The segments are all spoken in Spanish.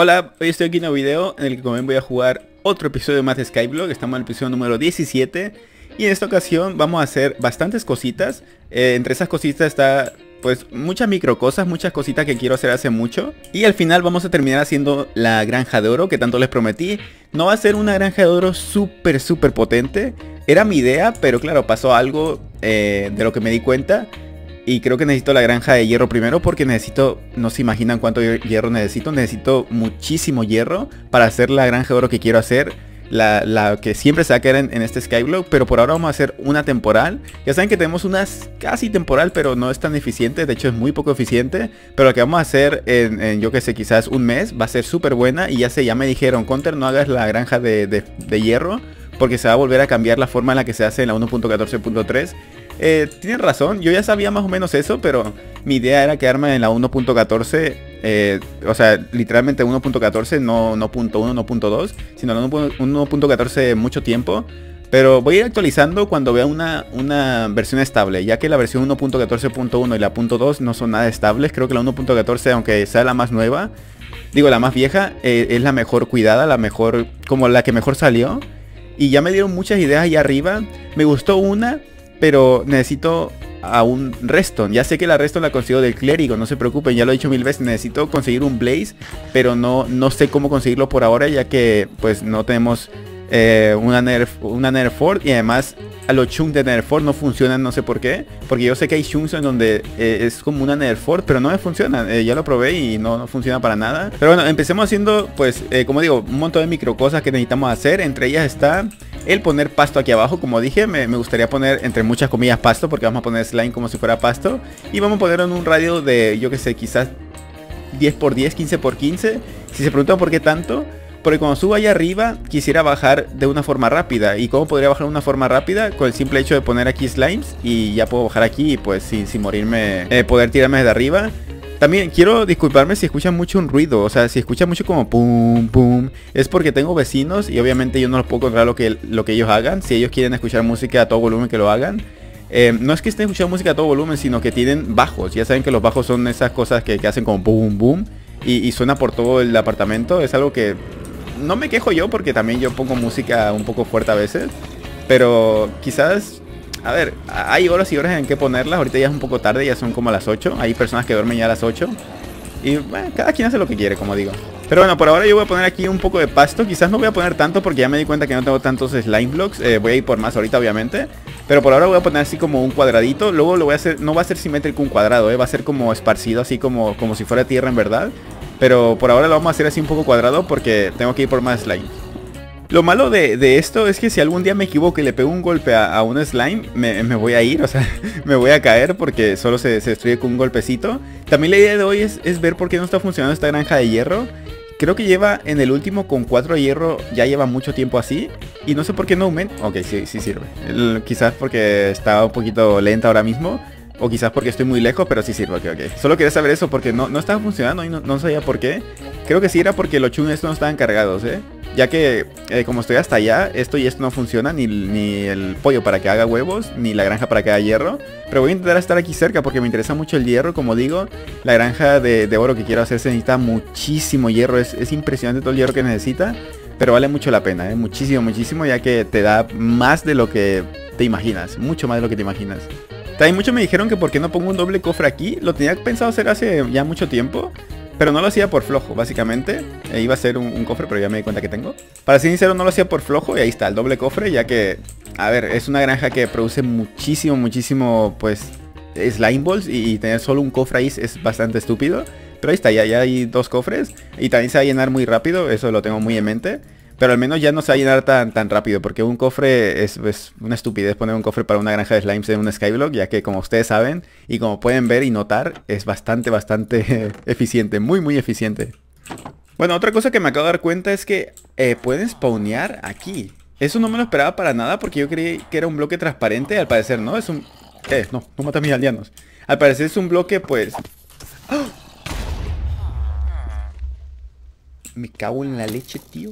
Hola, hoy estoy aquí en un video en el que ven voy a jugar otro episodio más de Skyblock, estamos en el episodio número 17 y en esta ocasión vamos a hacer bastantes cositas, eh, entre esas cositas está pues muchas micro cosas, muchas cositas que quiero hacer hace mucho. Y al final vamos a terminar haciendo la granja de oro que tanto les prometí. No va a ser una granja de oro súper, súper potente. Era mi idea, pero claro, pasó algo eh, de lo que me di cuenta. Y creo que necesito la granja de hierro primero porque necesito, no se imaginan cuánto hierro necesito. Necesito muchísimo hierro para hacer la granja de oro que quiero hacer. La, que siempre se va a quedar en, este Skyblock, pero por ahora vamos a hacer una temporal. Ya saben que tenemos una casi temporal, pero no es tan eficiente, de hecho es muy poco eficiente. Pero la que vamos a hacer en, yo que sé, quizás un mes, va a ser súper buena. Y ya sé, ya me dijeron, Counter, no hagas la granja de, de hierro, porque se va a volver a cambiar la forma en la que se hace en la 1.14.3 eh, tienes razón, yo ya sabía más o menos eso, pero mi idea era quedarme en la 1.14, eh, o sea, literalmente 1.14, no, no no sino la 1.14 mucho tiempo. Pero voy a ir actualizando cuando vea una, una versión estable, ya que la versión 1.14.1 y la .2 no son nada estables. Creo que la 1.14, aunque sea la más nueva, digo la más vieja, eh, es la mejor cuidada, la mejor, como la que mejor salió. Y ya me dieron muchas ideas ahí arriba. Me gustó una, pero necesito a un Reston. Ya sé que la Reston la consigo del clérigo, no se preocupen, ya lo he dicho mil veces, necesito conseguir un Blaze, pero no, no sé cómo conseguirlo por ahora, ya que pues no tenemos eh, una, Nerf, una y además a los chunks de Nerford no funcionan, no sé por qué. Porque yo sé que hay chunks en donde eh, es como una Nerford, pero no me funciona, eh, ya lo probé y no, funciona para nada. Pero bueno, empecemos haciendo, pues, como digo, un montón de micro cosas que necesitamos hacer. Entre ellas está el poner pasto aquí abajo. Como dije, me, gustaría poner entre muchas comillas pasto porque vamos a poner slime como si fuera pasto. Y vamos a ponerlo en un radio de, yo que sé, quizás 10 por 10, 15 por 15. Si se preguntan por qué tanto porque cuando subo allá arriba, quisiera bajar de una forma rápida. ¿Y cómo podría bajar de una forma rápida? Con el simple hecho de poner aquí slimes y ya puedo bajar aquí y pues sin, morirme, eh, poder tirarme desde arriba. También quiero disculparme si escuchan mucho un ruido, o sea, si escuchan mucho como pum, pum, es porque tengo vecinos y obviamente yo no los puedo controlar lo que, lo que ellos hagan. Si ellos quieren escuchar música a todo volumen, que lo hagan. Eh, no es que estén escuchando música a todo volumen, sino que tienen bajos. Ya saben que los bajos son esas cosas que, hacen como Pum, boom. y, suena por todo el apartamento. Es algo que no me quejo yo porque también yo pongo música un poco fuerte a veces. Pero quizás, a ver, hay horas y horas en que ponerlas. Ahorita ya es un poco tarde, ya son como las 8. Hay personas que duermen ya a las 8. Y bueno, cada quien hace lo que quiere, como digo. Pero bueno, por ahora yo voy a poner aquí un poco de pasto. Quizás no voy a poner tanto porque ya me di cuenta que no tengo tantos slime blocks. Eh, voy a ir por más ahorita, obviamente. Pero por ahora voy a poner así como un cuadradito. Luego lo voy a hacer, no va a ser simétrico un cuadrado, eh, va a ser como esparcido, así como, como si fuera tierra en verdad. Pero por ahora lo vamos a hacer así un poco cuadrado porque tengo que ir por más slime. Lo malo de, esto es que si algún día me equivoco y le pego un golpe a, un slime, me, voy a ir, o sea, me voy a caer porque solo se, destruye con un golpecito. También la idea de hoy es, ver por qué no está funcionando esta granja de hierro. Creo que lleva en el último con 4 hierro, ya lleva mucho tiempo así. Y no sé por qué no aumenta. Ok, sí, sí sirve. quizás porque está un poquito lenta ahora mismo. O quizás porque estoy muy lejos, pero sí sirve, ok, ok. Solo quería saber eso porque no, no estaba funcionando y no, no sabía por qué. Creo que sí era porque los chunes no estaban cargados, ¿eh? Ya que eh, como estoy hasta allá, esto y esto no funciona, ni, ni el pollo para que haga huevos, ni la granja para que haga hierro. Pero voy a intentar estar aquí cerca porque me interesa mucho el hierro, como digo. La granja de, oro que quiero hacer se necesita muchísimo hierro, es, es impresionante todo el hierro que necesita. Pero vale mucho la pena, ¿eh? muchísimo, muchísimo, ya que te da más de lo que te imaginas, mucho más de lo que te imaginas. También muchos me dijeron que por qué no pongo un doble cofre aquí. Lo tenía pensado hacer hace ya mucho tiempo. Pero no lo hacía por flojo, básicamente. Eh, iba a ser un, cofre, pero ya me di cuenta que tengo. Para ser sincero, no lo hacía por flojo. Y ahí está, el doble cofre, ya que... A ver, es una granja que produce muchísimo, muchísimo, pues... Slime balls y, tener solo un cofre ahí es, bastante estúpido. Pero ahí está, ya, ya hay dos cofres. Y también se va a llenar muy rápido, eso lo tengo muy en mente. Pero al menos ya no se va a llenar tan, tan rápido, porque un cofre es, una estupidez poner un cofre para una granja de slimes en un skyblock, ya que como ustedes saben y como pueden ver y notar, es bastante, bastante eficiente, muy, muy eficiente. Bueno, otra cosa que me acabo de dar cuenta es que eh, pueden spawnear aquí. Eso no me lo esperaba para nada porque yo creí que era un bloque transparente, al parecer no, es un... Eh, no, no mata a mis aldeanos. Al parecer es un bloque, pues... ¡Ah! Me cago en la leche, tío.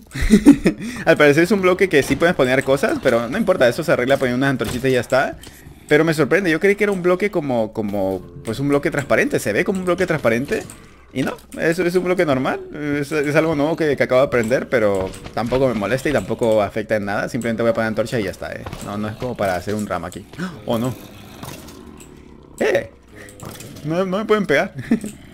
Al parecer es un bloque que sí puedes poner cosas, pero no importa, eso se arregla poniendo unas antorchitas y ya está. Pero me sorprende, yo creí que era un bloque como, como, pues un bloque transparente, se ve como un bloque transparente. Y no, eso es un bloque normal, es, algo nuevo que, acabo de aprender, pero tampoco me molesta y tampoco afecta en nada. Simplemente voy a poner antorcha y ya está, eh. No, no es como para hacer un ram aquí. o no! ¡Eh! No, no me pueden pegar.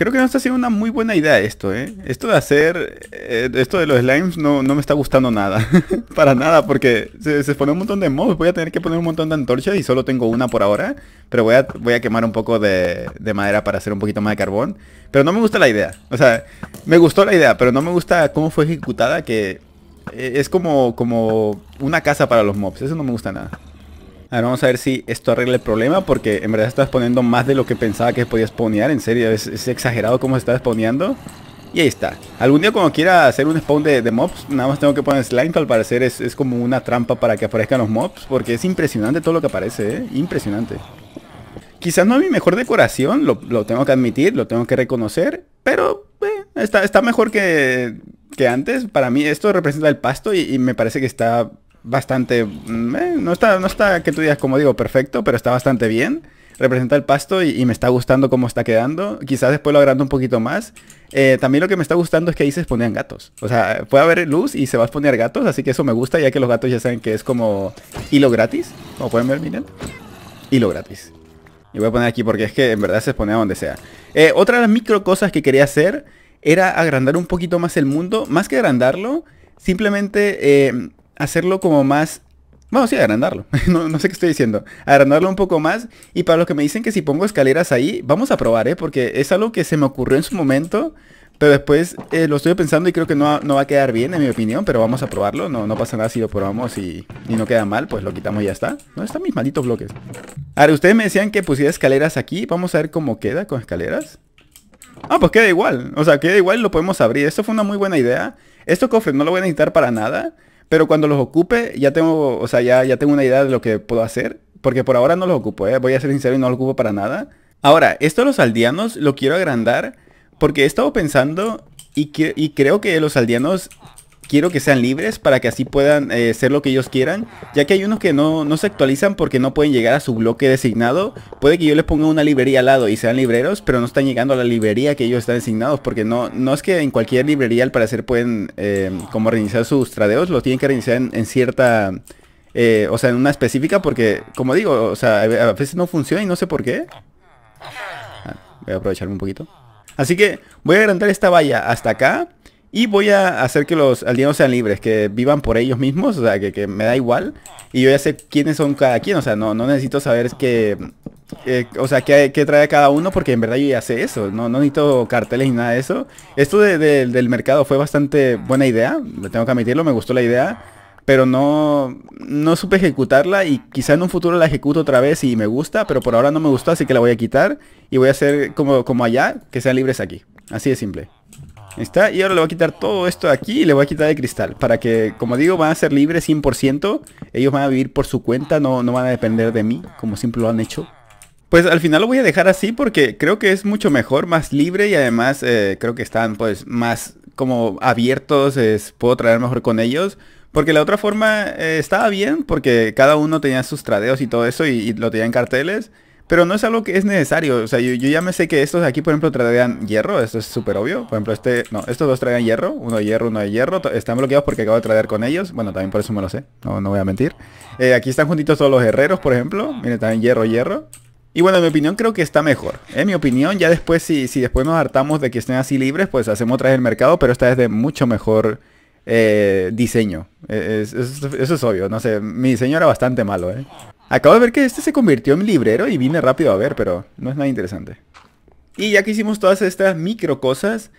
Creo que no está siendo una muy buena idea esto, ¿eh? Esto de hacer... Eh, esto de los slimes no, no me está gustando nada. Para nada, porque se, se pone un montón de mobs. Voy a tener que poner un montón de antorchas y solo tengo una por ahora. Pero voy a, voy a quemar un poco de, de madera para hacer un poquito más de carbón. Pero no me gusta la idea. O sea, me gustó la idea, pero no me gusta cómo fue ejecutada, que... Eh, es como, como una casa para los mobs. Eso no me gusta nada. A ver, vamos a ver si esto arregla el problema porque en verdad está exponiendo más de lo que pensaba que podía spawnear. En serio, es, exagerado cómo se está spawneando. Y ahí está. Algún día cuando quiera hacer un spawn de, mobs, nada más tengo que poner slime, al parecer es, como una trampa para que aparezcan los mobs, porque es impresionante todo lo que aparece, ¿eh? Impresionante. Quizás no es mi mejor decoración, lo, tengo que admitir, lo tengo que reconocer, pero eh, está, está mejor que, que antes. Para mí esto representa el pasto y me parece que está bastante... Mm, eh, no, está, no está, que tú digas, como digo, perfecto, pero está bastante bien. Representa el pasto y, me está gustando cómo está quedando. Quizás después lo agrando un poquito más. Eh, también lo que me está gustando es que ahí se exponían gatos. O sea, puede haber luz y se va a exponer gatos, así que eso me gusta, ya que los gatos ya saben que es como hilo gratis. Como pueden ver, miren. Hilo gratis. Y voy a poner aquí porque es que en verdad se exponía donde sea. Eh, otra de las micro cosas que quería hacer era agrandar un poquito más el mundo. Más que agrandarlo, simplemente hacerlo como más... vamos a agrandarlo. No, no, sé qué estoy diciendo. Agrandarlo un poco más. Y para los que me dicen que si pongo escaleras ahí, vamos a probar, ¿eh? Porque es algo que se me ocurrió en su momento. Pero después eh, lo estoy pensando y creo que no, va a quedar bien, en mi opinión. Pero vamos a probarlo. No, no pasa nada si lo probamos y, no queda mal. Pues lo quitamos y ya está. No están mis malditos bloques. Ahora, ustedes me decían que pusiera escaleras aquí. Vamos a ver cómo queda con escaleras. Ah, pues queda igual. O sea, queda igual y lo podemos abrir. Esto fue una muy buena idea. Esto cofre no lo voy a necesitar para nada. Pero cuando los ocupe, ya tengo, o sea, ya, ya tengo una idea de lo que puedo hacer. Porque por ahora no los ocupo, ¿eh? voy a ser sincero y no los ocupo para nada. Ahora, esto de los aldeanos lo quiero agrandar porque he estado pensando y, y creo que los aldeanos quiero que sean libres para que así puedan eh, ser lo que ellos quieran, ya que hay unos que no, se actualizan porque no pueden llegar a su bloque designado. Puede que yo les ponga una librería al lado y sean libreros, pero no están llegando a la librería que ellos están designados, porque no, no es que en cualquier librería al parecer pueden em, como reiniciar sus tradeos, lo tienen que reiniciar en, cierta... Eh, o sea, en una específica porque, como digo, o sea, a veces no funciona y no sé por qué. Ah, voy a aprovecharme un poquito. Así que voy a agrandar esta valla hasta acá y voy a hacer que los aldeanos sean libres, que vivan por ellos mismos, o sea, que, me da igual. Y yo ya sé quiénes son cada quien, o sea, no, no necesito saber o sea, qué, trae cada uno, porque en verdad yo ya sé eso, no, no necesito carteles ni nada de eso. Esto del mercado fue bastante buena idea, tengo que admitirlo, me gustó la idea. Pero no, no supe ejecutarla y quizá en un futuro la ejecuto otra vez y me gusta, pero por ahora no me gustó, así que la voy a quitar y voy a hacer como, como allá, que sean libres aquí. Así de simple está, y ahora le voy a quitar todo esto de aquí y le voy a quitar el cristal. Para que, como digo, van a ser libres 100%. Ellos van a vivir por su cuenta, no, no van a depender de mí, como siempre lo han hecho. Pues al final lo voy a dejar así porque creo que es mucho mejor, más libre y además eh, creo que están pues más como abiertos, puedo traer mejor con ellos. Porque la otra forma eh, estaba bien porque cada uno tenía sus tradeos y todo eso y, y lo tenía en carteles. Pero no es algo que es necesario. O sea, yo, ya me sé que estos aquí, por ejemplo, traerían hierro. Esto es súper obvio. Por ejemplo, este... No, estos dos traen hierro. Uno de hierro, uno de hierro. Están bloqueados porque acabo de traer con ellos. Bueno, también por eso me lo sé. No, no voy a mentir. Eh, aquí están juntitos todos los herreros, por ejemplo. Miren, también hierro, hierro. Y bueno, en mi opinión creo que está mejor. En mi opinión, ya después, si, después nos hartamos de que estén así libres, pues hacemos otra vez el mercado, pero esta es de mucho mejor eh, diseño. Eh, eso es obvio, no sé, mi diseño era bastante malo, ¿eh? Acabo de ver que este se convirtió en librero y vine rápido a ver, pero no es nada interesante. Y ya que hicimos todas estas micro cosas,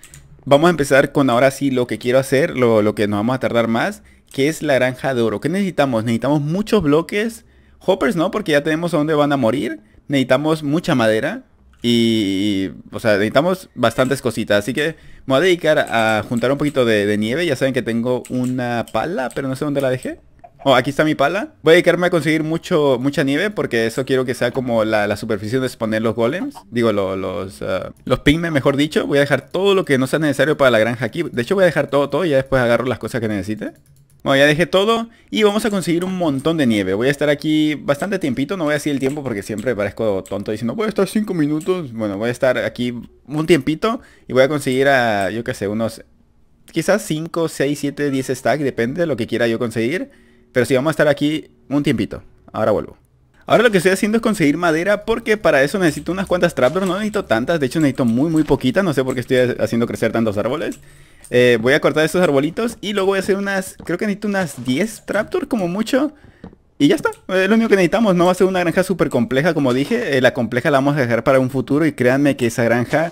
vamos a empezar con ahora sí lo que quiero hacer, lo, que nos vamos a tardar más, que es la granja de oro. ¿Qué necesitamos? Necesitamos muchos bloques. Hoppers no, porque ya tenemos a dónde van a morir. Necesitamos mucha madera. Y, o sea, necesitamos bastantes cositas. Así que me voy a dedicar a juntar un poquito de nieve. Ya saben que tengo una pala, pero no sé dónde la dejé. Oh, aquí está mi pala. Voy a dedicarme a conseguir mucho, mucha nieve porque eso quiero que sea como la, superficie donde se los golems. Digo, los, eh, los pigmen, mejor dicho. Voy a dejar todo lo que no sea necesario para la granja aquí. De hecho, voy a dejar todo, todo y ya después agarro las cosas que necesite. Bueno, ya dejé todo y vamos a conseguir un montón de nieve. Voy a estar aquí bastante tiempito, no voy a decir el tiempo porque siempre parezco tonto diciendo voy a estar 5 minutos. Bueno, voy a estar aquí un tiempito y voy a conseguir a, yo qué sé, unos quizás 5, 6, 7, 10 stacks, depende de lo que quiera yo conseguir. Pero sí, vamos a estar aquí un tiempito. Ahora vuelvo. Ahora lo que estoy haciendo es conseguir madera porque para eso necesito unas cuantas trapdoors. No necesito tantas, de hecho necesito muy muy poquitas. No sé por qué estoy haciendo crecer tantos árboles. Eh, voy a cortar estos arbolitos y luego voy a hacer unas... Creo que necesito unas 10 trapdoors como mucho. Y ya está, es lo único que necesitamos, no va a ser una granja súper compleja, como dije, eh, la compleja la vamos a dejar para un futuro y créanme que esa granja,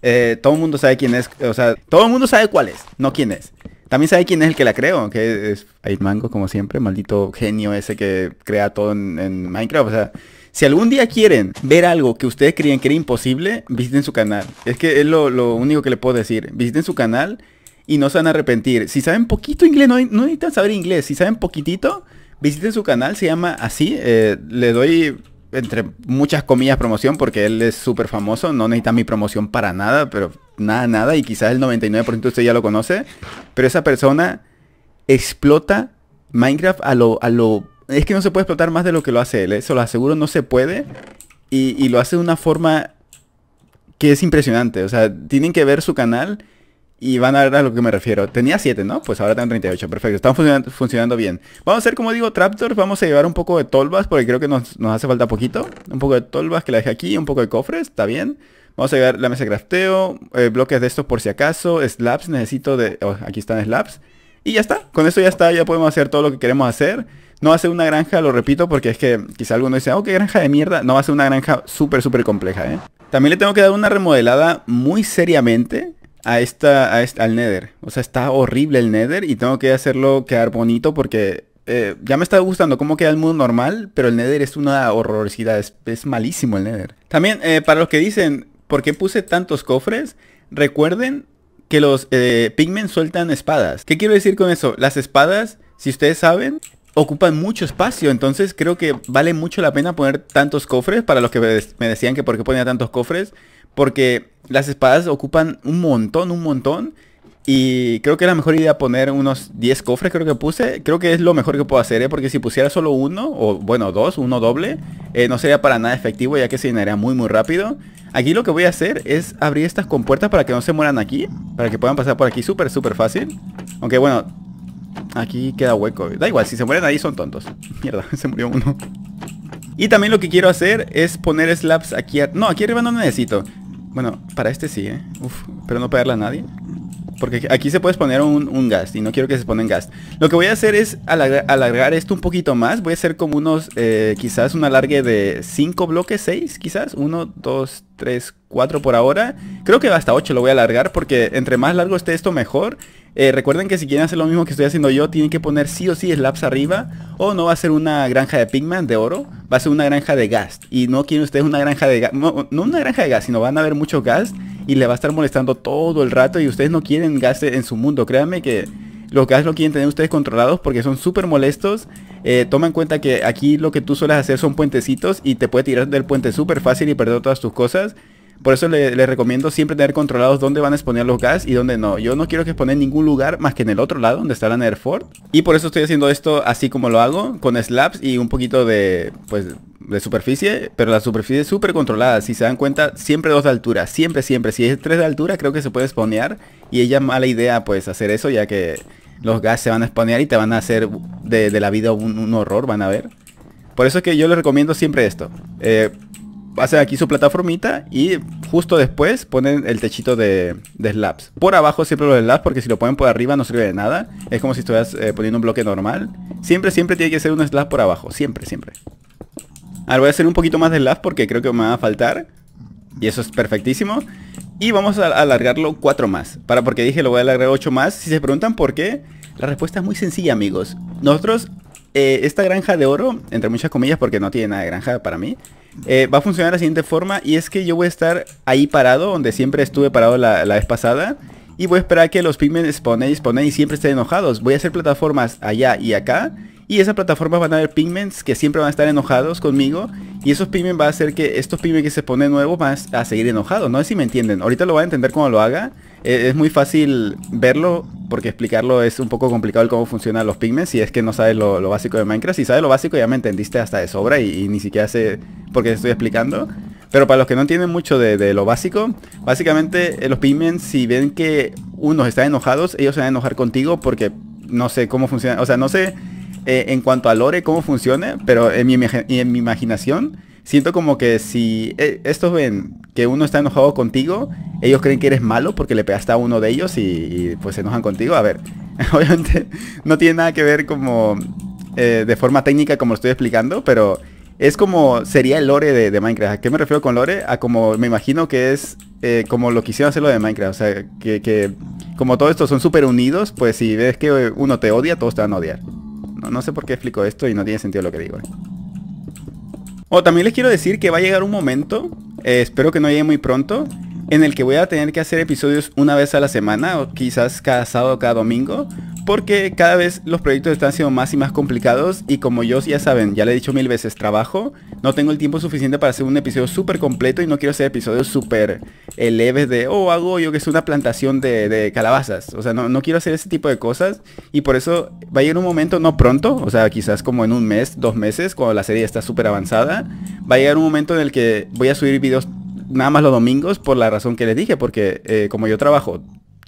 eh, todo el mundo sabe quién es, o sea, todo el mundo sabe cuál es, no quién es. También sabe quién es el que la creo que es Mango, como siempre, maldito genio ese que crea todo en, Minecraft. O sea, si algún día quieren ver algo que ustedes creían que era imposible, visiten su canal. Es que es lo, único que le puedo decir. Visiten su canal y no se van a arrepentir. Si saben poquito inglés, no, necesitan saber inglés. Si saben poquitito, visiten su canal, se llama así. Eh, le doy entre muchas comillas promoción porque él es súper famoso, no necesita mi promoción para nada, pero nada, nada, y quizás el 99% de usted ya lo conoce, pero esa persona explota Minecraft a lo, a lo... Es que no se puede explotar más de lo que lo hace él, eso ¿eh? lo aseguro, no se puede, y, y lo hace de una forma que es impresionante, o sea, tienen que ver su canal y van a ver a lo que me refiero. Tenía 7, ¿no? Pues ahora tengo 38. Perfecto. Están funcionando, funcionando bien. Vamos a hacer, como digo, trapdoors. Vamos a llevar un poco de tolvas porque creo que nos, hace falta poquito. Un poco de tolvas que la dejé aquí. Un poco de cofres. Está bien. Vamos a llevar la mesa de crafteo. Eh, bloques de estos por si acaso. Slabs. Necesito de... Oh, aquí están slabs. Y ya está, con esto ya está, ya podemos hacer todo lo que queremos hacer. No va a ser una granja, lo repito, porque es que quizá alguno dice, oh, qué granja de mierda. No va a ser una granja súper, súper compleja, ¿eh? También le tengo que dar una remodelada muy seriamente a esta, al Nether. O sea, está horrible el Nether y tengo que hacerlo quedar bonito porque eh, ya me está gustando cómo queda el mundo normal, pero el Nether es una horrorosidad, es, malísimo el Nether. También, eh, para los que dicen, ¿por qué puse tantos cofres? Recuerden que los eh, pigmen sueltan espadas. ¿Qué quiero decir con eso? Las espadas, si ustedes saben, ocupan mucho espacio, entonces creo que vale mucho la pena poner tantos cofres, para los que me decían que por qué ponía tantos cofres. Porque las espadas ocupan un montón, un montón. Y creo que la mejor idea poner unos 10 cofres, creo que puse. Creo que es lo mejor que puedo hacer, ¿eh? porque si pusiera solo uno, o bueno, dos, uno doble, eh, no sería para nada efectivo, ya que se llenaría muy, muy rápido. Aquí lo que voy a hacer es abrir estas compuertas para que no se mueran aquí, para que puedan pasar por aquí súper, súper fácil. Aunque bueno, aquí queda hueco. Da igual, si se mueren ahí son tontos. Mierda, se murió uno. Y también lo que quiero hacer es poner slabs aquí... No, aquí arriba no necesito. Bueno, para este sí, ¿eh? Uf, pero no pegarle a nadie. Porque aquí se puede poner un, un gas y no quiero que se pongan gas. Lo que voy a hacer es alargar, esto un poquito más. Voy a hacer como unos, eh, quizás un alargue de 5 bloques, 6 quizás. 1, 2, 3, 4 por ahora. Creo que hasta 8 lo voy a alargar porque entre más largo esté esto mejor. Eh, recuerden que si quieren hacer lo mismo que estoy haciendo yo, tienen que poner sí o sí slabs arriba. O no va a ser una granja de pigman, de oro, va a ser una granja de gas. Y no quieren ustedes una granja de gas, no, una granja de gas, sino van a ver mucho gas y le va a estar molestando todo el rato. Y ustedes no quieren gas en su mundo, créanme que los gas lo quieren tener ustedes controlados porque son súper molestos. Eh, en cuenta que aquí lo que tú sueles hacer son puentecitos y te puede tirar del puente súper fácil y perder todas tus cosas. Por eso les le recomiendo siempre tener controlados dónde van a exponer los gas y dónde no. Yo no quiero que exponer en ningún lugar más que en el otro lado donde está la Nerford. Y por eso estoy haciendo esto así como lo hago, con slabs y un poquito de, pues, de superficie, pero la superficie es súper controlada. Si se dan cuenta, siempre dos de altura, siempre, siempre. Si es tres de altura, creo que se puede exponer. Y ella mala idea, pues, hacer eso, ya que los gas se van a exponer y te van a hacer de, la vida un, horror, van a ver. Por eso es que yo les recomiendo siempre esto. Eh, hacen aquí su plataformita y justo después ponen el techito de, slabs. Por abajo siempre los slabs porque si lo ponen por arriba no sirve de nada. Es como si estuvieras eh, poniendo un bloque normal. Siempre, siempre tiene que ser un slab por abajo. Siempre, siempre. Ahora voy a hacer un poquito más de slab porque creo que me va a faltar. Y eso es perfectísimo. Y vamos a alargarlo cuatro más. Para porque dije lo voy a alargar ocho más. Si se preguntan por qué, la respuesta es muy sencilla, amigos. Nosotros eh, esta granja de oro, entre muchas comillas porque no tiene nada de granja para mí, eh, va a funcionar de la siguiente forma y es que yo voy a estar ahí parado, donde siempre estuve parado la, vez pasada. Y voy a esperar que los pigments spawnen y y siempre estén enojados. Voy a hacer plataformas allá y acá. Y esas plataformas van a haber pigments que siempre van a estar enojados conmigo. Y esos pigments va a hacer que estos pigments que se ponen nuevos van a seguir enojados. No sé si me entienden. Ahorita lo van a entender como lo haga. Eh, es muy fácil verlo porque explicarlo es un poco complicado el cómo funcionan los pigmen. si es que no sabes lo, básico de Minecraft. Si sabes lo básico ya me entendiste hasta de sobra y, ni siquiera sé por qué te estoy explicando. Pero para los que no entienden mucho de, lo básico, básicamente eh, los pigmen si ven que unos están enojados, ellos se van a enojar contigo porque no sé cómo funciona. O sea, no sé eh, en cuanto a lore cómo funciona, pero en mi, en mi imaginación siento como que si eh, estos ven que uno está enojado contigo, ellos creen que eres malo porque le pegaste a uno de ellos y, pues se enojan contigo. A ver, obviamente no tiene nada que ver como eh, de forma técnica como lo estoy explicando, pero es como sería el lore de, Minecraft. ¿A qué me refiero con lore? A como me imagino que es eh, como lo quisieron hacer lo de Minecraft. O sea, que, como todos estos son súper unidos, pues si ves que uno te odia, todos te van a odiar. no sé por qué explico esto y no tiene sentido lo que digo. O oh, también les quiero decir que va a llegar un momento, eh, espero que no llegue muy pronto, en el que voy a tener que hacer episodios una vez a la semana o quizás cada sábado o cada domingo. Porque cada vez los proyectos están siendo más y más complicados y como yo ya saben, ya le he dicho mil veces, trabajo, no tengo el tiempo suficiente para hacer un episodio súper completo y no quiero hacer episodios súper eh, leves de, oh, hago yo que es una plantación de, calabazas. O sea, no, no quiero hacer ese tipo de cosas y por eso va a llegar un momento, no pronto, o sea, quizás como en un mes, dos meses, cuando la serie está súper avanzada, va a llegar un momento en el que voy a subir videos nada más los domingos por la razón que les dije, porque eh, como yo trabajo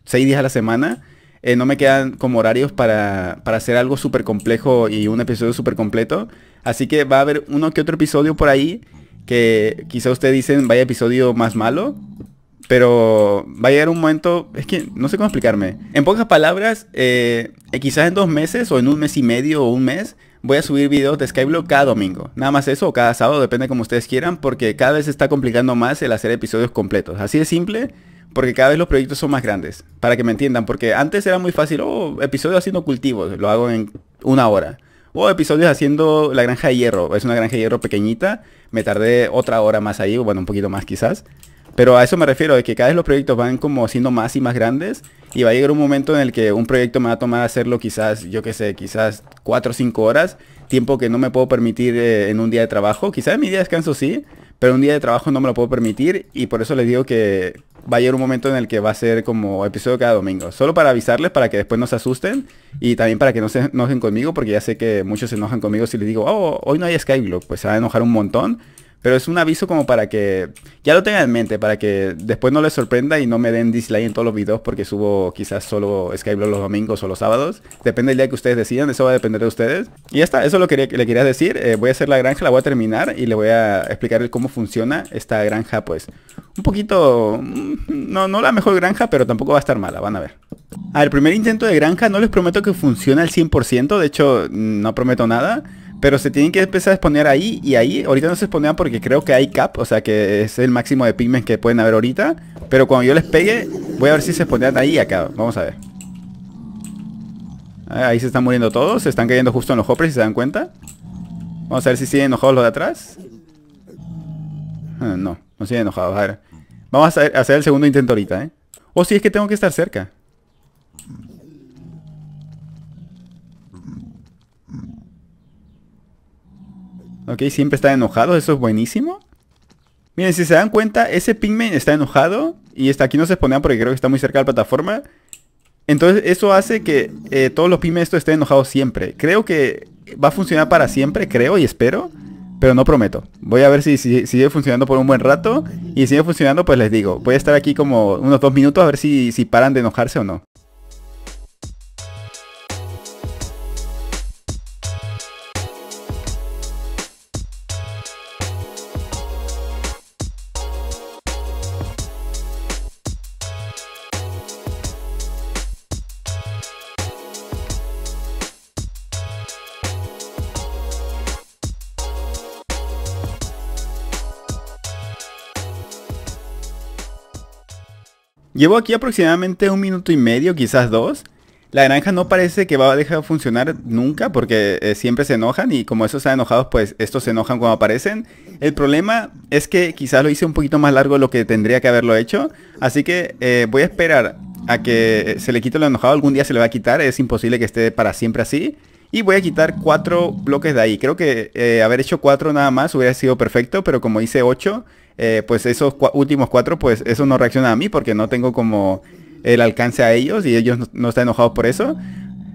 seis días a la semana, eh, no me quedan como horarios para, para hacer algo súper complejo y un episodio súper completo. Así que va a haber uno que otro episodio por ahí que quizá ustedes dicen vaya episodio más malo, pero va a llegar un momento, es que no sé cómo explicarme. En pocas palabras, eh, eh, quizás en dos meses o en un mes y medio o un mes, voy a subir videos de Skyblock cada domingo. Nada más eso o cada sábado, depende como ustedes quieran, porque cada vez se está complicando más el hacer episodios completos. Así de simple, porque cada vez los proyectos son más grandes. Para que me entiendan, porque antes era muy fácil, oh, episodio haciendo cultivos, lo hago en una hora. O oh, episodios haciendo la granja de hierro, es una granja de hierro pequeñita, me tardé otra hora más ahí, bueno, un poquito más quizás. Pero a eso me refiero, de que cada vez los proyectos van como siendo más y más grandes y va a llegar un momento en el que un proyecto me va a tomar hacerlo quizás, yo qué sé, quizás 4 o 5 horas, tiempo que no me puedo permitir eh, en un día de trabajo. Quizás en mi día de descanso sí, pero un día de trabajo no me lo puedo permitir y por eso les digo que va a llegar un momento en el que va a ser como episodio cada domingo. Solo para avisarles, para que después no se asusten y también para que no se enojen conmigo, porque ya sé que muchos se enojan conmigo si les digo, oh, hoy no hay skyblock, pues se van a enojar un montón. Pero es un aviso como para que ya lo tengan en mente, para que después no les sorprenda y no me den dislike en todos los videos porque subo quizás solo Skyblock los domingos o los sábados. Depende del día que ustedes decidan, eso va a depender de ustedes. Y ya está, eso lo que le quería decir. Eh, voy a hacer la granja, la voy a terminar y le voy a explicar cómo funciona esta granja, pues un poquito, mm, no, no la mejor granja, pero tampoco va a estar mala, van a ver. Al primer intento de granja no les prometo que funcione al 100%, de hecho no prometo nada. Pero se tienen que empezar a exponer ahí y ahí. Ahorita no se exponían porque creo que hay cap, o sea que es el máximo de pigmen que pueden haber ahorita. Pero cuando yo les pegue, voy a ver si se exponían ahí acá. Vamos a ver. Ah, ahí se están muriendo todos, se están cayendo justo en los hoppers si se dan cuenta. Vamos a ver si siguen enojados los de atrás. Ah, no, no siguen enojados. A ver. Vamos a hacer el segundo intento ahorita, ¿eh? O si es que tengo que estar cerca. Ok, siempre está enojado, eso es buenísimo. Miren, si se dan cuenta, ese pigmen está enojado y está aquí no se pone porque creo que está muy cerca de la plataforma. Entonces eso hace que eh, todos los pigmen estos estén enojados siempre. Creo que va a funcionar para siempre, creo y espero. Pero no prometo. Voy a ver si, sigue funcionando por un buen rato. Y si sigue funcionando, pues les digo. Voy a estar aquí como unos dos minutos a ver si, si paran de enojarse o no. Llevo aquí aproximadamente un minuto y medio, quizás dos. La granja no parece que va a dejar de funcionar nunca porque eh, siempre se enojan y como esos están enojados, pues estos se enojan cuando aparecen. El problema es que quizás lo hice un poquito más largo de lo que tendría que haberlo hecho. Así que eh, voy a esperar a que se le quite lo enojado. Algún día se le va a quitar. Es imposible que esté para siempre así. Y voy a quitar cuatro bloques de ahí. Creo que eh, haber hecho cuatro nada más hubiera sido perfecto, pero como hice ocho, eh, pues esos últimos cuatro, pues eso no reacciona a mí porque no tengo como el alcance a ellos y ellos no, están enojados por eso.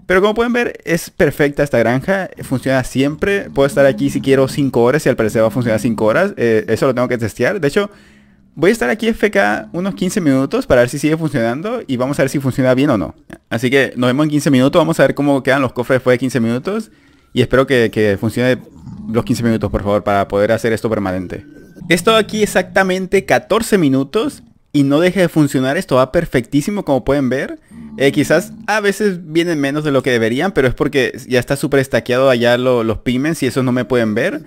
Pero como pueden ver, es perfecta esta granja, funciona siempre. Puedo estar aquí si quiero 5 horas y al parecer va a funcionar 5 horas. Eh, eso lo tengo que testear. De hecho, voy a estar aquí FK unos 15 minutos para ver si sigue funcionando y vamos a ver si funciona bien o no. Así que nos vemos en 15 minutos, vamos a ver cómo quedan los cofres después de 15 minutos. Y espero que, que funcione los 15 minutos, por favor, para poder hacer esto permanente. He estado aquí exactamente 14 minutos y no deja de funcionar. Esto va perfectísimo como pueden ver. Eh, quizás a veces vienen menos de lo que deberían, pero es porque ya está súper estaqueado allá los pymes y esos no me pueden ver.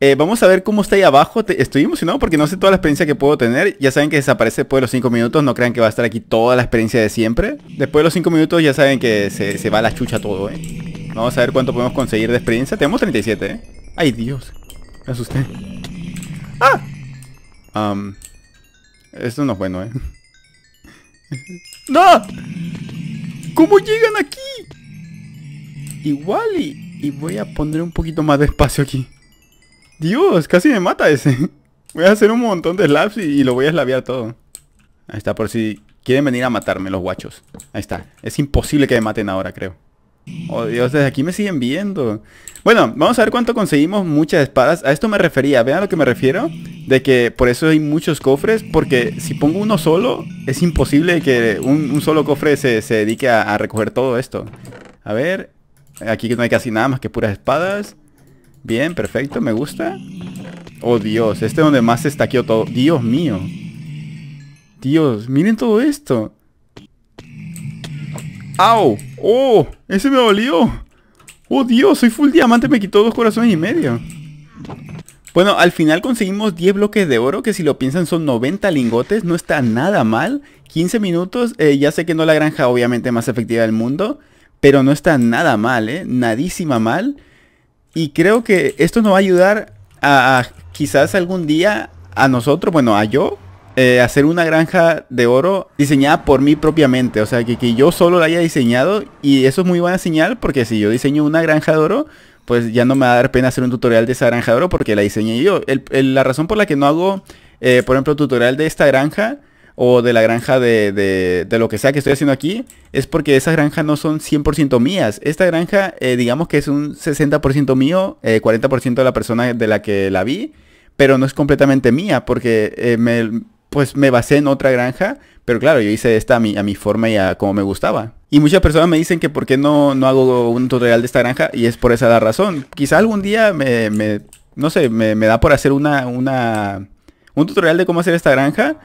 Eh, vamos a ver cómo está ahí abajo. Te, estoy emocionado porque no sé toda la experiencia que puedo tener. Ya saben que desaparece después de los 5 minutos. No crean que va a estar aquí toda la experiencia de siempre. Después de los 5 minutos ya saben que se, va la chucha todo, eh. Vamos a ver cuánto podemos conseguir de experiencia. Tenemos 37, ¿eh? Ay, Dios. Me asusté. Ah. Um, esto no es bueno, ¿eh? ¡No! ¿Cómo llegan aquí? Igual y, voy a poner un poquito más de espacio aquí. Dios, casi me mata ese. Voy a hacer un montón de slaps y, lo voy a eslabiar todo. Ahí está, por si quieren venir a matarme los guachos. Ahí está. Es imposible que me maten ahora, creo. Oh Dios, desde aquí me siguen viendo. Bueno, vamos a ver cuánto conseguimos muchas espadas. A esto me refería, vean a lo que me refiero. De que por eso hay muchos cofres. Porque si pongo uno solo, es imposible que un, solo cofre se, dedique a, a, recoger todo esto. A ver, aquí no hay casi nada más que puras espadas. Bien, perfecto, me gusta. Oh Dios, este es donde más se estaqueó todo. Dios mío. Dios, miren todo esto. ¡Au! ¡Oh! ¡Ese me dolió! ¡Oh, Dios! Soy full diamante, me quitó dos corazones y medio. Bueno, al final conseguimos 10 bloques de oro, que si lo piensan son 90 lingotes, no está nada mal. 15 minutos, eh, ya sé que no la granja obviamente más efectiva del mundo, pero no está nada mal, ¿eh? Nadísima mal. Y creo que esto nos va a ayudar a quizás algún día a nosotros, bueno, a yo, eh, hacer una granja de oro diseñada por mí propiamente. O sea, que, yo solo la haya diseñado. Y eso es muy buena señal porque si yo diseño una granja de oro, pues ya no me va a dar pena hacer un tutorial de esa granja de oro porque la diseñé yo. la razón por la que no hago, eh, por ejemplo, tutorial de esta granja o de la granja de, de, lo que sea que estoy haciendo aquí, es porque esas granjas no son 100% mías. Esta granja, eh, digamos que es un 60% mío, 40% de la persona de la que la vi, pero no es completamente mía, porque me, pues me basé en otra granja, pero claro, yo hice esta a mi, a mi forma y a como me gustaba. Y muchas personas me dicen que por qué no, no hago un tutorial de esta granja y es por esa la razón. Quizá algún día me, no sé, me, da por hacer una, una, un tutorial de cómo hacer esta granja,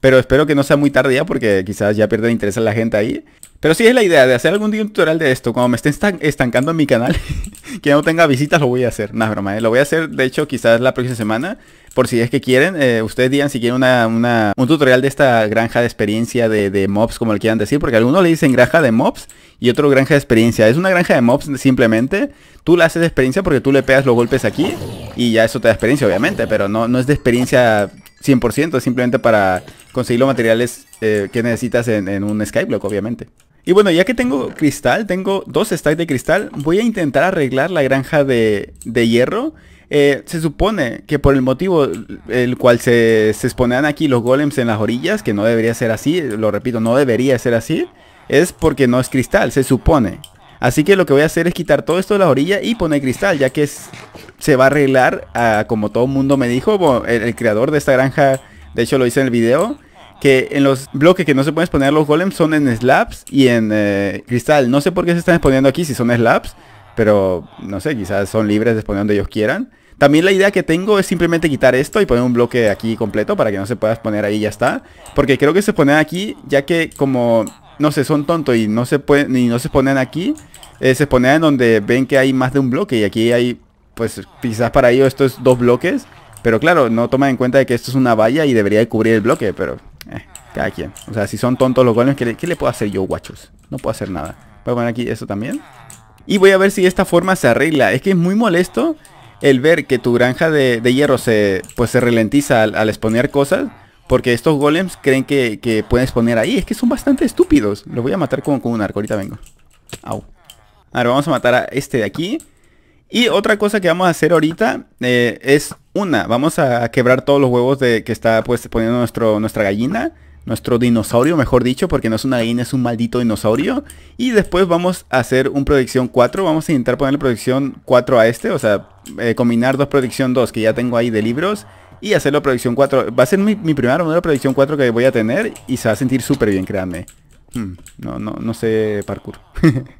pero espero que no sea muy tarde ya porque quizás ya pierda interés a la gente ahí. Pero sí es la idea de hacer algún día un tutorial de esto. Cuando me estén estancando en mi canal, que no tenga visitas, lo voy a hacer. nada broma, ¿eh? lo voy a hacer, de hecho, quizás la próxima semana. Por si es que quieren, eh, ustedes digan si quieren un tutorial de esta granja de experiencia de, mobs, como le quieran decir. Porque algunos le dicen granja de mobs y otro granja de experiencia. Es una granja de mobs simplemente. Tú la haces de experiencia porque tú le pegas los golpes aquí y ya eso te da experiencia, obviamente. Pero no, no es de experiencia 100%, es simplemente para conseguir los materiales eh, que necesitas en, en un Skyblock, obviamente. Y bueno, ya que tengo cristal, tengo dos stacks de cristal, voy a intentar arreglar la granja de, de hierro. Eh, se supone que por el motivo el cual se, se exponían aquí los golems en las orillas, que no debería ser así, lo repito, no debería ser así, es porque no es cristal, se supone. Así que lo que voy a hacer es quitar todo esto de la orilla y poner cristal, ya que se va a arreglar, como todo el mundo me dijo, el, el creador de esta granja, de hecho lo hice en el video, que en los bloques que no se pueden exponer los golems son en slabs y en eh, cristal. No sé por qué se están exponiendo aquí si son slabs, pero no sé, quizás son libres de exponer donde ellos quieran. También la idea que tengo es simplemente quitar esto y poner un bloque aquí completo para que no se pueda poner ahí y ya está. Porque creo que se ponen aquí, ya que como, no sé, son tontos y no se pueden, ni no se ponen aquí, eh, se se ponen donde ven que hay más de un bloque y aquí hay, pues quizás para ellos esto es dos bloques. Pero claro, no toma en cuenta de que esto es una valla y debería cubrir el bloque, pero cada quien. O sea, si son tontos los golems, ¿qué le, puedo hacer yo, guachos? No puedo hacer nada. Voy a poner aquí eso también. Y voy a ver si esta forma se arregla. Es que es muy molesto el ver que tu granja de, hierro se, pues se ralentiza al, exponer cosas. Porque estos golems creen que, que, pueden exponer ahí. Es que son bastante estúpidos. Los voy a matar Como con un arco. Ahorita vengo. Au. Ahora vamos a matar a este de aquí. Y otra cosa que vamos a hacer ahorita eh, es una. Vamos a quebrar todos los huevos de, que está pues poniendo nuestro, nuestra gallina nuestro dinosaurio, mejor dicho, porque no es una gallina, es un maldito dinosaurio. Y después vamos a hacer un proyección 4, vamos a intentar ponerle proyección 4 a este, o sea, eh, combinar dos proyección 2 que ya tengo ahí de libros y hacerlo proyección 4. Va a ser mi, mi primera nueva proyección 4 que voy a tener y se va a sentir súper bien, créanme. Hmm, no, no, no sé parkour.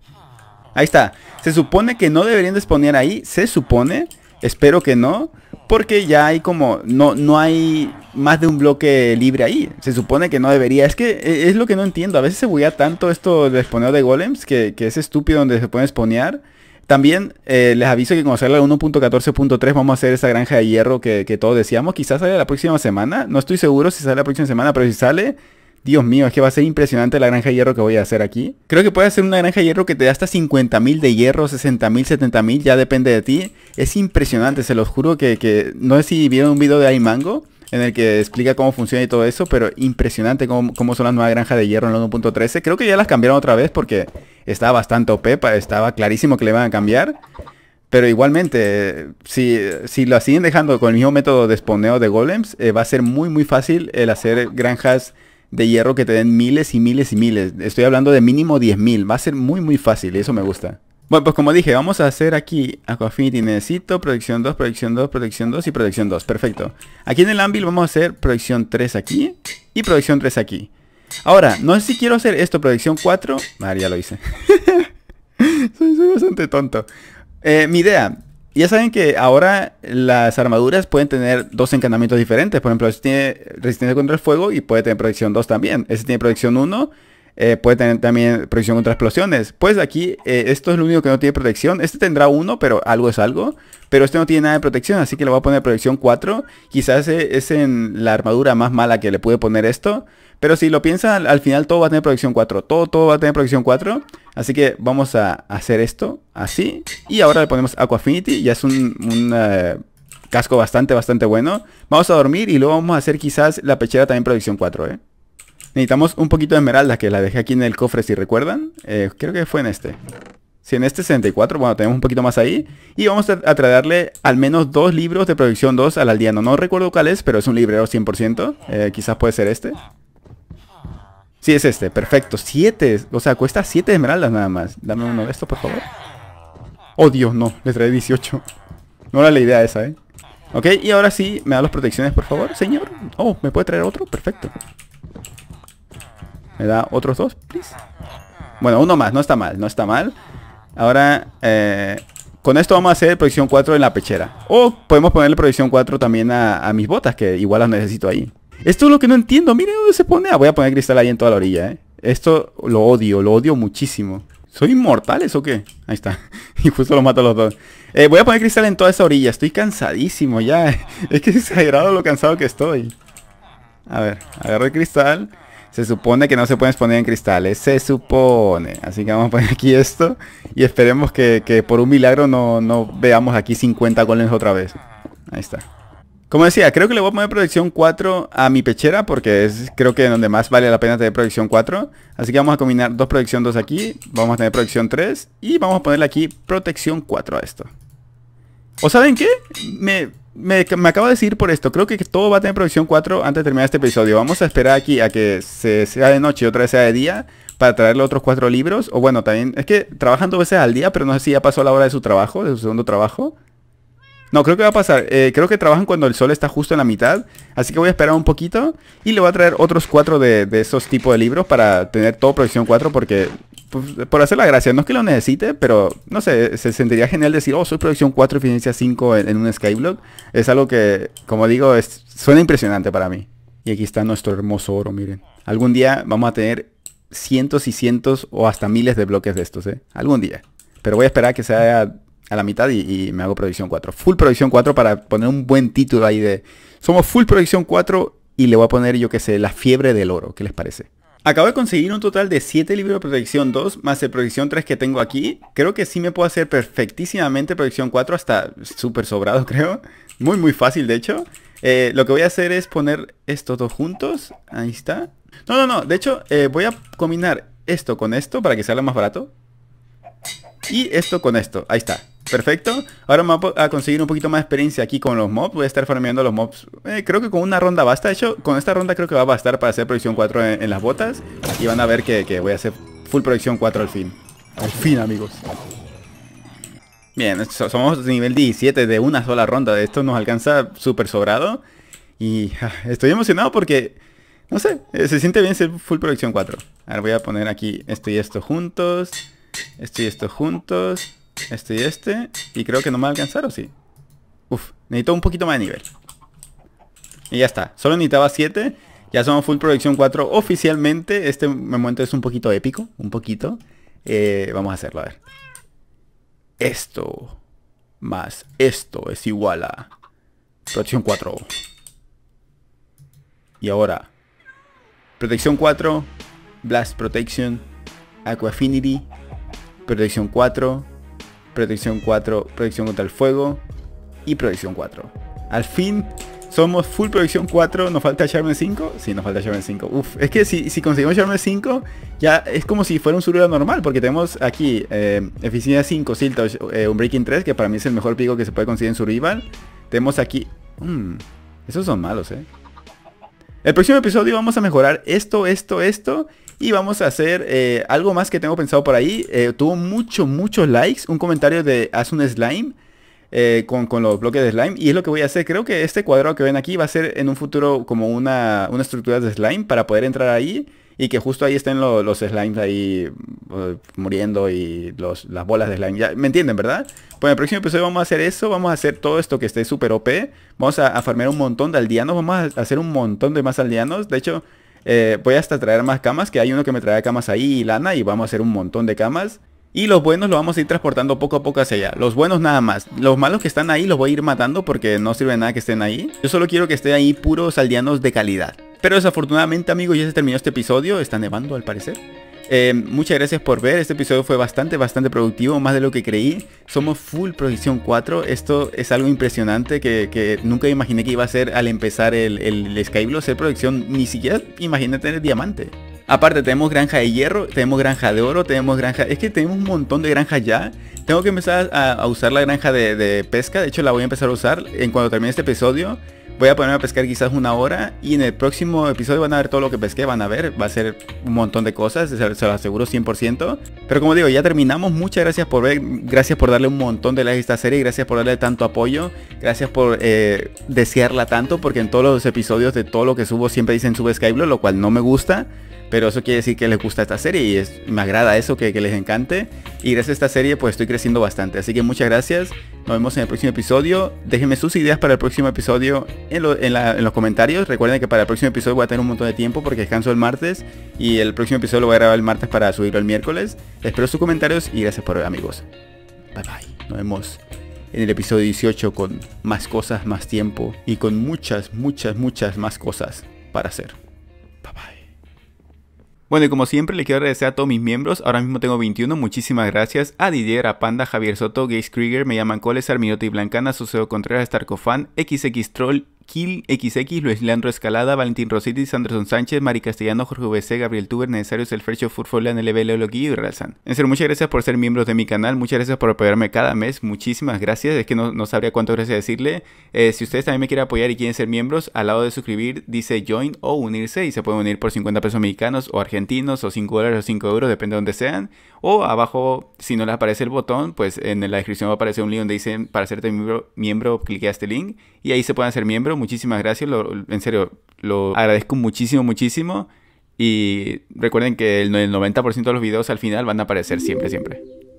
ahí está. Se supone que no deberían de ahí, se supone... Espero que no, porque ya hay como, no, no hay más de un bloque libre ahí. Se supone que no debería. Es que e, es lo que no entiendo. A veces se buguea tanto esto de exponer de golems que, es estúpido donde se pueden exponear. También eh, les aviso que cuando salga la 1.14.3 vamos a hacer esa granja de hierro que, que todos decíamos. Quizás sale la próxima semana. No estoy seguro si sale la próxima semana, pero si sale, Dios mío, es que va a ser impresionante la granja de hierro que voy a hacer aquí. Creo que puede ser una granja de hierro que te da hasta 50.000 de hierro, 60.000, 70.000, ya depende de ti. Es impresionante, se los juro que, no sé si vieron un video de iMango en el que explica cómo funciona y todo eso, pero impresionante cómo, son las nuevas granjas de hierro en el 1.13. Creo que ya las cambiaron otra vez porque estaba bastante pepa estaba clarísimo que le iban a cambiar. Pero igualmente, si, lo siguen dejando con el mismo método de spawneo de golems, eh, va a ser muy muy fácil el hacer granjas de hierro que te den miles y miles y miles. Estoy hablando de mínimo 10.000. Va a ser muy, muy fácil y eso me gusta. Bueno, pues como dije, vamos a hacer aquí Aquafinity. Necesito proyección 2, proyección 2, proyección 2 y proyección 2. Perfecto. Aquí en el ámbito vamos a hacer proyección 3 aquí y proyección 3 aquí. Ahora, no sé si quiero hacer esto, proyección 4. Ah, ya lo hice. soy, bastante tonto. Eh, mi idea, ya saben que ahora las armaduras pueden tener dos encantamientos diferentes. Por ejemplo, este tiene resistencia contra el fuego y puede tener protección 2 también. Este tiene protección 1, eh, puede tener también protección contra explosiones. Pues aquí, eh, esto es lo único que no tiene protección. Este tendrá 1, pero algo es algo. Pero este no tiene nada de protección, así que le voy a poner protección 4. Quizás eh, es en la armadura más mala que le pude poner esto. Pero si lo piensan, al final todo va a tener producción 4. Todo, todo va a tener producción 4. Así que vamos a hacer esto así. Y ahora le ponemos Aquafinity. Ya es un, eh, casco bastante, bastante bueno. Vamos a dormir y luego vamos a hacer quizás la pechera también producción 4, ¿eh? Necesitamos un poquito de esmeralda que la dejé aquí en el cofre, si recuerdan. Eh, creo que fue en este. Si en este 64, bueno, tenemos un poquito más ahí. Y vamos a, traerle al menos dos libros de producción 2 al aldeano. No recuerdo cuál es, pero es un librero 100%. Eh, quizás puede ser este. Sí, es este, perfecto. Siete. O sea, cuesta siete esmeraldas nada más. Dame uno de estos, por favor. Oh, Dios, no. Le trae 18. No era la idea esa, ¿eh? Ok, y ahora sí, me da las protecciones, por favor, señor. Oh, ¿me puede traer otro? Perfecto. ¿Me da otros dos, please? Bueno, uno más, no está mal, no está mal. Ahora, eh, con esto vamos a hacer proyección 4 en la pechera. O podemos ponerle proyección 4 también a mis botas, que igual las necesito ahí. Esto es lo que no entiendo. Miren dónde se pone. Ah, voy a poner cristal ahí en toda la orilla, ¿eh? Esto lo odio, lo odio muchísimo. ¿Soy inmortales o qué? Ahí está. Y justo lo mato a los dos. Eh, voy a poner cristal en toda esa orilla. Estoy cansadísimo ya. Es que es exagerado lo cansado que estoy. A ver, agarro el cristal. Se supone que no se pueden exponer en cristales. Se supone. Así que vamos a poner aquí esto. Y esperemos que, por un milagro no, no veamos aquí 50 goles otra vez. Ahí está. Como decía, creo que le voy a poner protección 4 a mi pechera porque es creo que donde más vale la pena tener proyección 4. Así que vamos a combinar dos proyección 2 aquí, vamos a tener proyección 3 y vamos a ponerle aquí protección 4 a esto. ¿O saben qué? Me, acabo de decir por esto, creo que todo va a tener proyección 4 antes de terminar este episodio. Vamos a esperar aquí a que sea de noche y otra vez sea de día para traerle otros 4 libros. O bueno, también es que trabajan dos veces al día, pero no sé si ya pasó la hora de su trabajo, de su segundo trabajo. No, creo que va a pasar. Eh, creo que trabajan cuando el sol está justo en la mitad. Así que voy a esperar un poquito. Y le voy a traer otros cuatro de, esos tipos de libros para tener todo Proyección 4 porque... Pues, por hacer la gracia, no es que lo necesite, pero no sé, se sentiría genial decir, oh, soy Proyección 4 eficiencia 5 en, un Skyblock. Es algo que, como digo, suena impresionante para mí. Y aquí está nuestro hermoso oro, miren. Algún día vamos a tener cientos y cientos o hasta miles de bloques de estos, ¿eh? Algún día. Pero voy a esperar que sea a la mitad y, me hago proyección 4. Full proyección 4 para poner un buen título ahí de... Somos Full proyección 4 y le voy a poner, yo que sé, la fiebre del oro. ¿Qué les parece? Acabo de conseguir un total de 7 libros de proyección 2 más el proyección 3 que tengo aquí. Creo que sí me puedo hacer perfectísimamente proyección 4 hasta súper sobrado creo. Muy muy fácil de hecho. Eh, lo que voy a hacer es poner estos dos juntos. Ahí está. No, no, no. De hecho eh, voy a combinar esto con esto para que salga más barato. Y esto con esto. Ahí está. Perfecto. Ahora me voy a conseguir un poquito más de experiencia aquí con los mobs. Voy a estar farmeando los mobs. Eh, creo que con una ronda basta. De hecho, con esta ronda creo que va a bastar para hacer proyección 4 en, las botas. Y van a ver que, voy a hacer full proyección 4 al fin. Al fin, amigos. Bien, somos nivel 17 de una sola ronda. Esto nos alcanza súper sobrado. Y estoy emocionado porque... No sé, eh, se siente bien ser full proyección 4. Ahora voy a poner aquí esto y esto juntos. Esto y esto juntos este y este. Y creo que no me va a alcanzar, ¿o sí? Uf, necesito un poquito más de nivel. Y ya está. Solo necesitaba 7. Ya somos Full protección 4 oficialmente. Este momento es un poquito épico. Un poquito. Eh, vamos a hacerlo, a ver. Esto más esto es igual a Protección 4. Y ahora, Protección 4, Blast Protection, Aqua Affinity, Protección 4, protección 4, protección contra el fuego y protección 4. Al fin somos full protección 4, ¿nos falta Charme 5? Sí, nos falta Charme 5. Uf, es que si, si conseguimos Charme 5, ya es como si fuera un survival normal, porque tenemos aquí eh, Eficiencia 5, Silta, eh, un Breaking 3, que para mí es el mejor pico que se puede conseguir en su rival. Tenemos aquí... Mm, esos son malos, ¿eh? El próximo episodio vamos a mejorar esto, esto, esto y vamos a hacer eh, algo más que tengo pensado por ahí. Eh, tuvo muchos, muchos likes. Un comentario de haz un slime. Eh, con, los bloques de slime y es lo que voy a hacer creo que este cuadrado que ven aquí va a ser en un futuro como una, una estructura de slime para poder entrar ahí y que justo ahí estén los slimes ahí muriendo y las bolas de slime. Ya, ¿Me entienden, verdad? Pues en el próximo episodio vamos a hacer eso. Vamos a hacer todo esto que esté súper OP. Vamos a, a farmear un montón de aldeanos. Vamos a hacer un montón de más aldeanos. De hecho, eh, voy hasta traer más camas, que hay uno que me trae camas ahí y lana y vamos a hacer un montón de camas. Y los buenos los vamos a ir transportando poco a poco hacia allá. Los buenos nada más. Los malos que están ahí los voy a ir matando porque no sirve nada que estén ahí. Yo solo quiero que estén ahí puros aldeanos de calidad. Pero desafortunadamente amigos ya se terminó este episodio. Está nevando al parecer. Em, muchas gracias por ver, este episodio fue bastante, bastante productivo, más de lo que creí. Somos full producción 4, esto es algo impresionante que, nunca imaginé que iba a ser al empezar el, el, el ser producción, ni siquiera imaginé tener diamante. Aparte tenemos granja de hierro, tenemos granja de oro, tenemos granja... Es que tenemos un montón de granjas ya. Tengo que empezar a, a usar la granja de, de pesca, de hecho la voy a empezar a usar en cuando termine este episodio voy a ponerme a pescar quizás una hora y en el próximo episodio van a ver todo lo que pesqué, van a ver, va a ser un montón de cosas, se, lo aseguro 100%. Pero como digo, ya terminamos, muchas gracias por ver, gracias por darle un montón de like a esta serie, gracias por darle tanto apoyo, gracias por eh, desearla tanto, porque en todos los episodios de todo lo que subo siempre dicen sube Skyblock, lo cual no me gusta. Pero eso quiere decir que les gusta esta serie y es, me agrada eso, que, les encante. Y gracias a esta serie pues estoy creciendo bastante. Así que muchas gracias. Nos vemos en el próximo episodio. Déjenme sus ideas para el próximo episodio en, los comentarios. Recuerden que para el próximo episodio voy a tener un montón de tiempo porque descanso el martes. Y el próximo episodio lo voy a grabar el martes para subirlo el miércoles. Espero sus comentarios y gracias por hoy amigos. Bye bye. Nos vemos en el episodio 18 con más cosas, más tiempo y con muchas, muchas, muchas más cosas para hacer. Bueno, y como siempre, le quiero agradecer a todos mis miembros. Ahora mismo tengo 21. Muchísimas gracias a Didier, a Panda, Javier Soto, Gaze Krieger, Me llaman Coles, Armiote y Blancana, Suceo Contreras, Starcofan, XX Troll, Kill, XX, Luis Leandro Escalada, Valentín Rositis, Anderson Sánchez, Mari Castellano, Jorge VC, Gabriel Tuber, Necesarios, El of Furfolan, LBL, Logui y Ralsan. En serio, muchas gracias por ser miembros de mi canal, muchas gracias por apoyarme cada mes, muchísimas gracias, es que no, sabría cuánto gracias decirle. Eh, si ustedes también me quieren apoyar y quieren ser miembros, al lado de suscribir dice join o unirse y se pueden unir por 50 pesos mexicanos o argentinos o 5 dólares o 5 euros, depende de donde sean o abajo, si no les aparece el botón, pues en la descripción va a aparecer un link donde dicen para hacerte miembro, miembro clique a este link y ahí se pueden hacer miembro. Muchísimas gracias, en serio, lo agradezco muchísimo, muchísimo. Y recuerden que el 90% de los videos al final van a aparecer siempre, siempre.